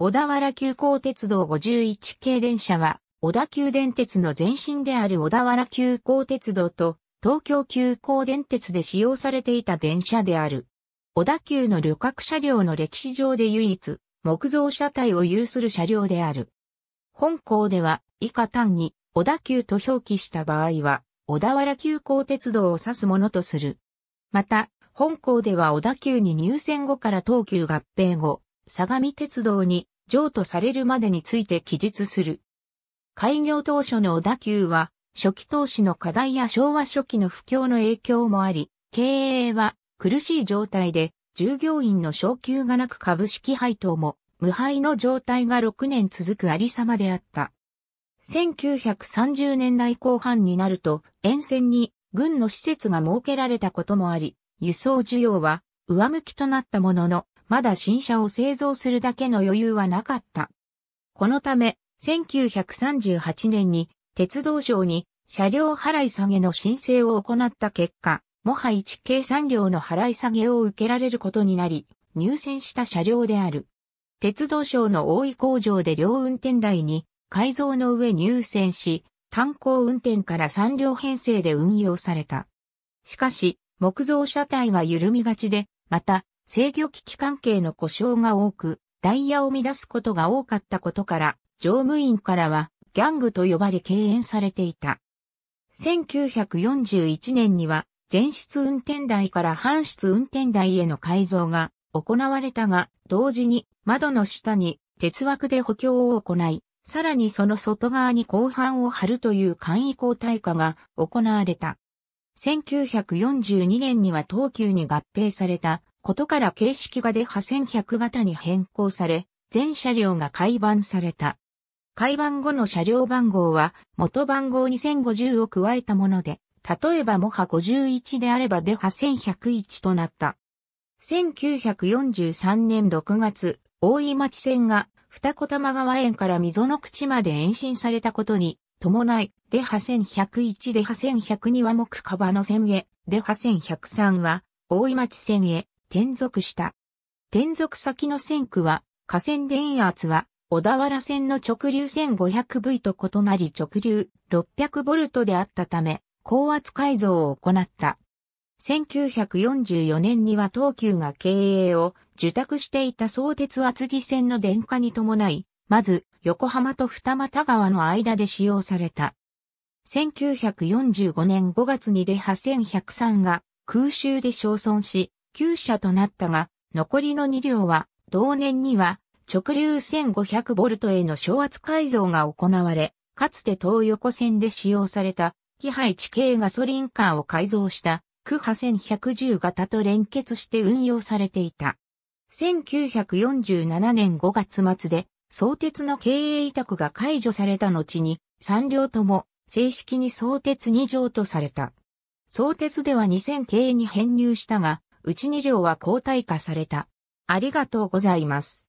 小田原急行鉄道51系電車は、小田急電鉄の前身である小田原急行鉄道と、東京急行電鉄で使用されていた電車である。小田急の旅客車両の歴史上で唯一、木造車体を有する車両である。本校では、以下単に、小田急と表記した場合は、小田原急行鉄道を指すものとする。また、本校では小田急に入線後から東急合併後、相模鉄道に譲渡されるまでについて記述する。開業当初の小田急は、初期投資の課題や昭和初期の不況の影響もあり、経営は苦しい状態で、従業員の昇給がなく株式配当も無敗の状態が6年続くありさまであった。1930年代後半になると、沿線に軍の施設が設けられたこともあり、輸送需要は上向きとなったものの、まだ新車を製造するだけの余裕はなかった。このため、1938年に鉄道省に車両払い下げの申請を行った結果、もは一計3両の払い下げを受けられることになり、入選した車両である。鉄道省の大井工場で両運転台に改造の上入選し、炭鉱運転から3両編成で運用された。しかし、木造車体が緩みがちで、また、制御機器関係の故障が多く、ダイヤを乱すことが多かったことから、乗務員からはギャングと呼ばれ敬遠されていた。1941年には、全室運転台から半室運転台への改造が行われたが、同時に窓の下に鉄枠で補強を行い、さらにその外側に後半を張るという簡易交代化が行われた。1942年には東急に合併されたことから形式がデハ1100型に変更され、全車両が改版された。改版後の車両番号は元番号2050を加えたもので、例えばモハ51であればデハ1101となった。1943年6月、大井町線が二子玉川園から溝の口まで延伸されたことに伴い、デハ1101デハ1102は木川の線へ、デハ1103は大井町線へ、転属した。転属先の線区は、河川電圧は、小田原線の直流 1500V と異なり直流 600V であったため、高圧改造を行った。1944年には東急が経営を受託していた相鉄厚木線の電化に伴い、まず横浜と二俣川の間で使用された。1945年5月にで8103が空襲で焼損し、9社となったが、残りの2両は、同年には、直流 1500V への昇圧改造が行われ、かつて東横線で使用された、気配地形ガソリンカーを改造した、区波1110型と連結して運用されていた。1947年5月末で、相鉄の経営委託が解除された後に、3両とも正式に相鉄2条とされた。相鉄では2000系に編入したが、うち2両は交代化された。ありがとうございます。